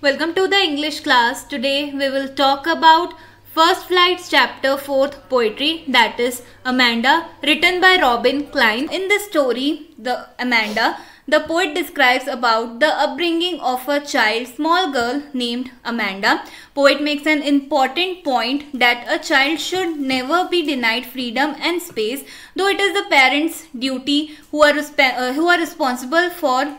Welcome to the English class. Today we will talk about First Flights chapter 4th poetry that is Amanda written by Robin Klein. In this story, the Amanda, the poet describes about the upbringing of a child small girl named Amanda. Poet makes an important point that a child should never be denied freedom and space though it is the parents duty who are, uh, who are responsible for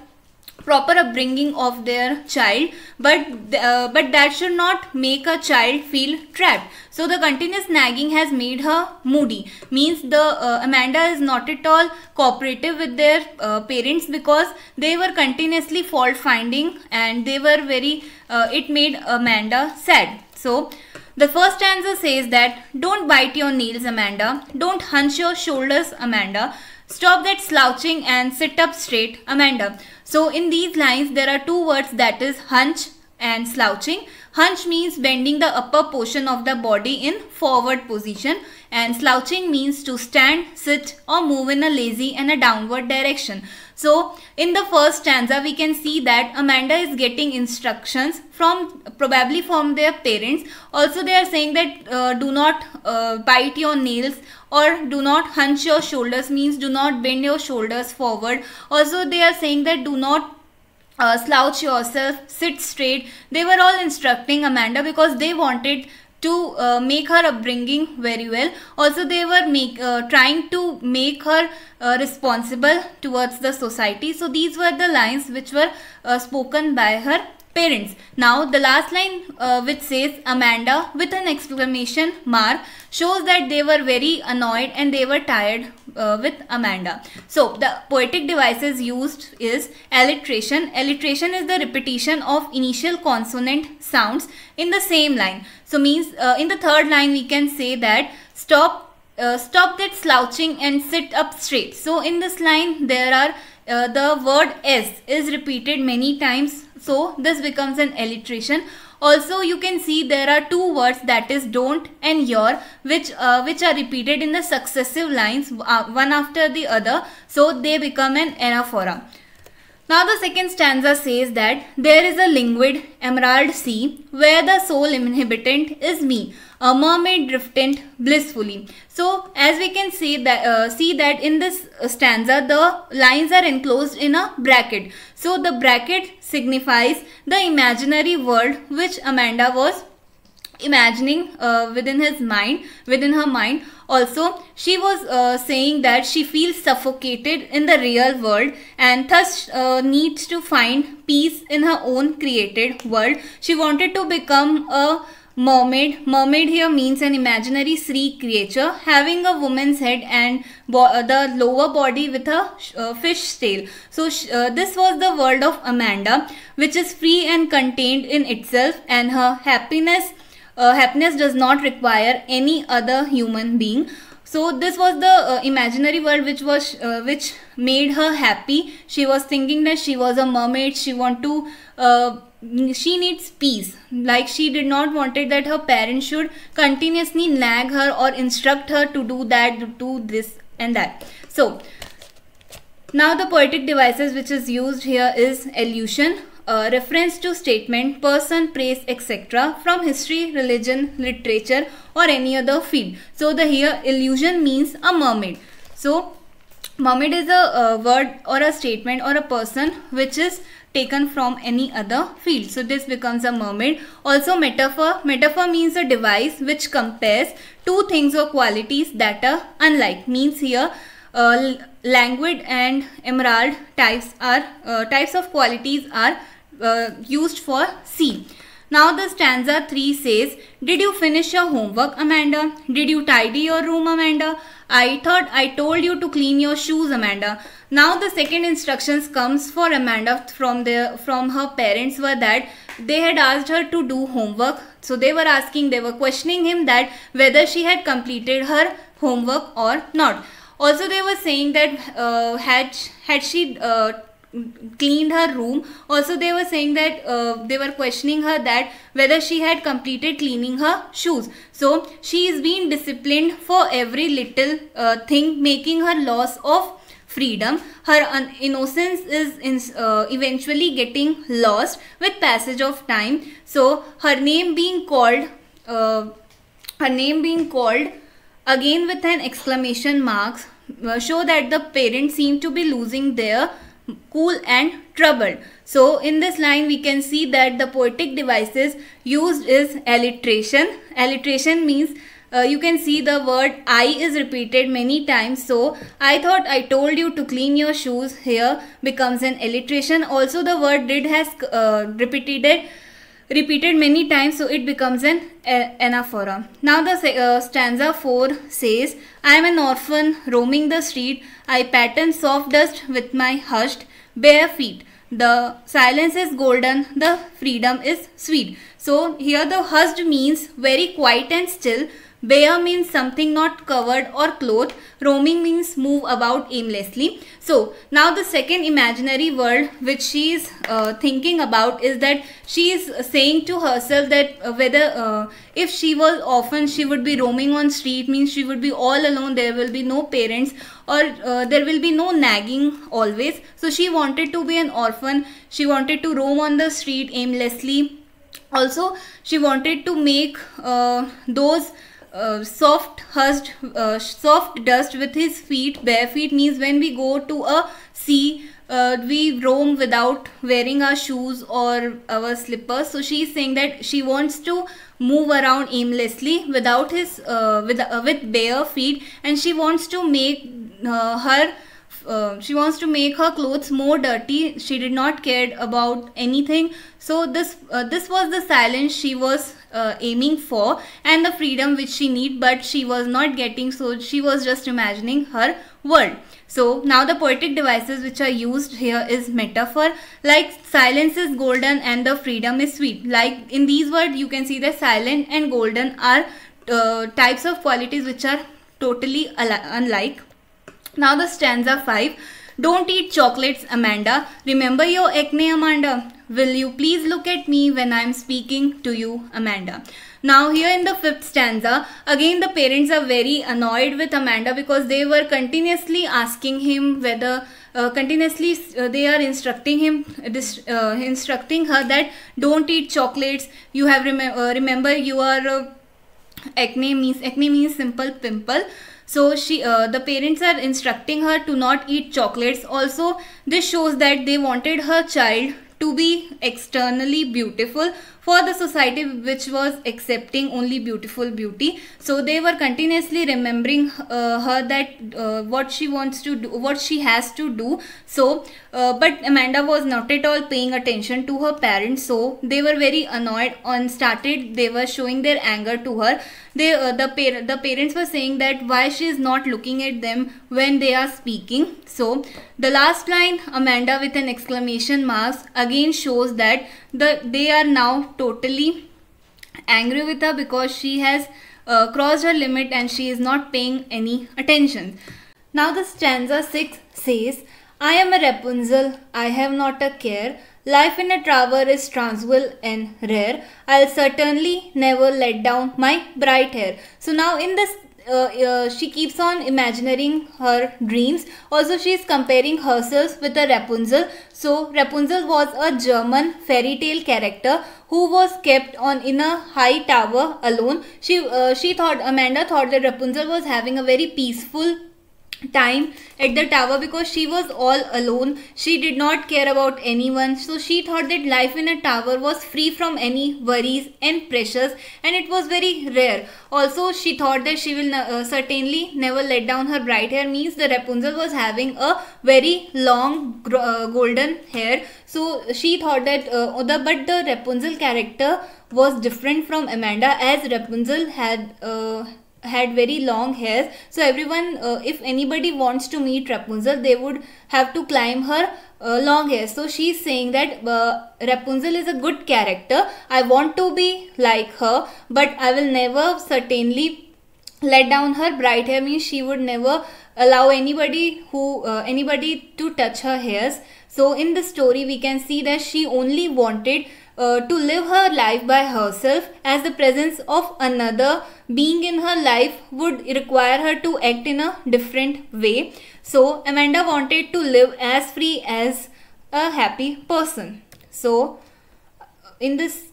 proper upbringing of their child but uh, but that should not make a child feel trapped so the continuous nagging has made her moody means the uh, amanda is not at all cooperative with their uh, parents because they were continuously fault finding and they were very uh, it made amanda sad so the first answer says that don't bite your nails amanda don't hunch your shoulders amanda Stop that slouching and sit up straight, Amanda. So in these lines, there are two words that is hunch and slouching. Hunch means bending the upper portion of the body in forward position and slouching means to stand, sit or move in a lazy and a downward direction. So in the first stanza we can see that Amanda is getting instructions from probably from their parents. Also they are saying that uh, do not uh, bite your nails or do not hunch your shoulders means do not bend your shoulders forward. Also they are saying that do not uh, slouch yourself, sit straight. They were all instructing Amanda because they wanted to uh, make her upbringing very well. Also, they were make, uh, trying to make her uh, responsible towards the society. So, these were the lines which were uh, spoken by her parents. Now the last line uh, which says Amanda with an exclamation mark shows that they were very annoyed and they were tired uh, with Amanda. So the poetic devices used is alliteration. Alliteration is the repetition of initial consonant sounds in the same line. So means uh, in the third line we can say that stop uh, stop that slouching and sit up straight. So in this line there are uh, the word s is repeated many times so this becomes an alliteration also you can see there are two words that is don't and your which uh, which are repeated in the successive lines uh, one after the other so they become an anaphora now the second stanza says that there is a linguid emerald sea where the sole inhabitant is me, a mermaid driftant blissfully. So as we can see that uh, see that in this uh, stanza the lines are enclosed in a bracket. So the bracket signifies the imaginary world which Amanda was imagining uh, within his mind within her mind also she was uh, saying that she feels suffocated in the real world and thus uh, needs to find peace in her own created world she wanted to become a mermaid mermaid here means an imaginary sea creature having a woman's head and uh, the lower body with a uh, fish tail so uh, this was the world of amanda which is free and contained in itself and her happiness uh, happiness does not require any other human being so this was the uh, imaginary world which was uh, which made her happy she was thinking that she was a mermaid she want to uh, she needs peace like she did not wanted that her parents should continuously nag her or instruct her to do that to do this and that so now the poetic devices which is used here is allusion uh, reference to statement, person, praise, etc. from history, religion, literature or any other field. So the here illusion means a mermaid. So mermaid is a word or a statement or a person which is taken from any other field so this becomes a mermaid also metaphor metaphor means a device which compares two things or qualities that are unlike means here uh, languid and emerald types are uh, types of qualities are uh, used for C. Now the stanza 3 says, Did you finish your homework, Amanda? Did you tidy your room, Amanda? I thought I told you to clean your shoes, Amanda. Now the second instructions comes for Amanda from the from her parents were that they had asked her to do homework. So they were asking, they were questioning him that whether she had completed her homework or not. Also they were saying that uh, had, had she uh, cleaned her room also they were saying that uh, they were questioning her that whether she had completed cleaning her shoes so she is being disciplined for every little uh, thing making her loss of freedom her innocence is in, uh, eventually getting lost with passage of time so her name being called uh, her name being called again with an exclamation marks uh, show that the parents seem to be losing their cool and troubled. So in this line we can see that the poetic devices used is alliteration. Alliteration means uh, you can see the word I is repeated many times. So I thought I told you to clean your shoes here becomes an alliteration. Also the word did has uh, repeated repeated many times so it becomes an anaphora. Now the uh, stanza 4 says, I am an orphan roaming the street. I pattern soft dust with my hushed bare feet. The silence is golden, the freedom is sweet. So here the hushed means very quiet and still. Bare means something not covered or clothed. Roaming means move about aimlessly. So now the second imaginary world which she is uh, thinking about is that she is saying to herself that uh, whether uh, if she was often she would be roaming on street means she would be all alone. There will be no parents or uh, there will be no nagging always. So she wanted to be an orphan. She wanted to roam on the street aimlessly also she wanted to make uh, those uh, soft uh, soft dust with his feet bare feet means when we go to a sea uh, we roam without wearing our shoes or our slippers so she is saying that she wants to move around aimlessly without his uh, with uh, with bare feet and she wants to make her um, she wants to make her clothes more dirty she did not care about anything so this uh, this was the silence she was uh, aiming for and the freedom which she need but she was not getting so she was just imagining her world so now the poetic devices which are used here is metaphor like silence is golden and the freedom is sweet like in these words you can see that silent and golden are uh, types of qualities which are totally unlike now the stanza 5. Don't eat chocolates, Amanda. Remember your acne, Amanda. Will you please look at me when I am speaking to you, Amanda? Now here in the fifth stanza, again the parents are very annoyed with Amanda because they were continuously asking him whether uh, continuously uh, they are instructing him uh, instructing her that don't eat chocolates you have remember uh, remember you are uh, acne means acne means simple pimple so she, uh, the parents are instructing her to not eat chocolates. Also, this shows that they wanted her child to be externally beautiful for the society which was accepting only beautiful beauty so they were continuously remembering uh, her that uh, what she wants to do what she has to do so uh, but amanda was not at all paying attention to her parents so they were very annoyed and started they were showing their anger to her they uh, the par- the parents were saying that why she is not looking at them when they are speaking so the last line amanda with an exclamation mark again shows that the they are now totally angry with her because she has uh, crossed her limit and she is not paying any attention now the stanza 6 says i am a rapunzel i have not a care Life in a tower is tranquil and rare. I'll certainly never let down my bright hair. So now in this uh, uh, she keeps on imagining her dreams. Also, she is comparing herself with a Rapunzel. So, Rapunzel was a German fairy tale character who was kept on in a high tower alone. She uh, she thought Amanda thought that Rapunzel was having a very peaceful time at the tower because she was all alone. She did not care about anyone. So she thought that life in a tower was free from any worries and pressures and it was very rare. Also, she thought that she will uh, certainly never let down her bright hair means the Rapunzel was having a very long uh, golden hair. So she thought that uh, the, but the Rapunzel character was different from Amanda as Rapunzel had uh, had very long hairs so everyone uh, if anybody wants to meet rapunzel they would have to climb her uh, long hair so she's saying that uh, rapunzel is a good character i want to be like her but i will never certainly let down her bright hair means she would never allow anybody who uh, anybody to touch her hairs so in the story we can see that she only wanted uh, to live her life by herself as the presence of another being in her life would require her to act in a different way so amanda wanted to live as free as a happy person so in this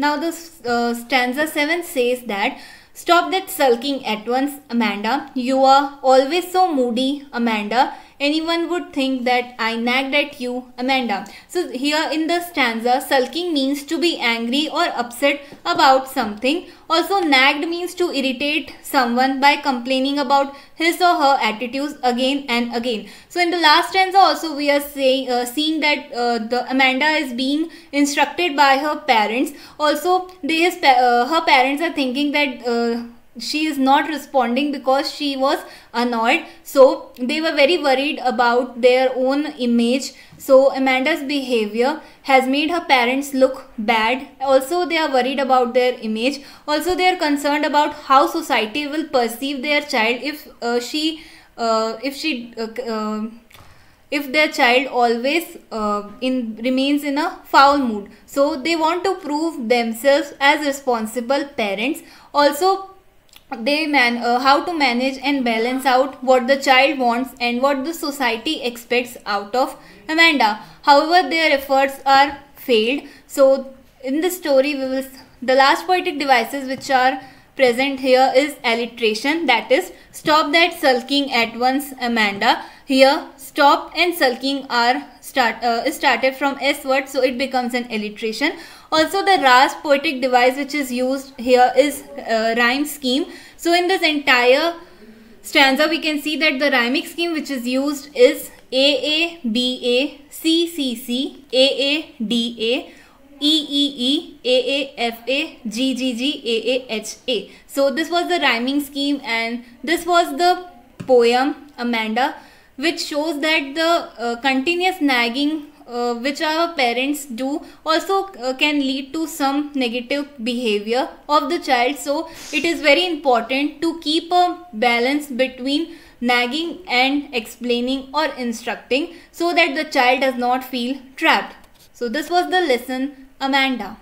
Now the uh, stanza 7 says that Stop that sulking at once, Amanda. You are always so moody, Amanda anyone would think that I nagged at you, Amanda. So here in the stanza, sulking means to be angry or upset about something. Also nagged means to irritate someone by complaining about his or her attitudes again and again. So in the last stanza also we are saying, uh, seeing that uh, the Amanda is being instructed by her parents. Also they, his, uh, her parents are thinking that uh, she is not responding because she was annoyed so they were very worried about their own image so amanda's behavior has made her parents look bad also they are worried about their image also they are concerned about how society will perceive their child if uh, she uh, if she uh, uh if their child always uh, in remains in a foul mood so they want to prove themselves as responsible parents also they man uh, how to manage and balance out what the child wants and what the society expects out of amanda however their efforts are failed so in the story we will the last poetic devices which are present here is alliteration that is stop that sulking at once amanda here stop and sulking are start uh, started from s word so it becomes an alliteration also the Ras poetic device which is used here is uh, rhyme scheme. So in this entire stanza we can see that the rhymic scheme which is used is A A B A C C C A A D A E E E A A F A G G G A A H A. So this was the rhyming scheme and this was the poem Amanda which shows that the uh, continuous nagging uh, which our parents do also uh, can lead to some negative behavior of the child so it is very important to keep a balance between nagging and explaining or instructing so that the child does not feel trapped so this was the lesson amanda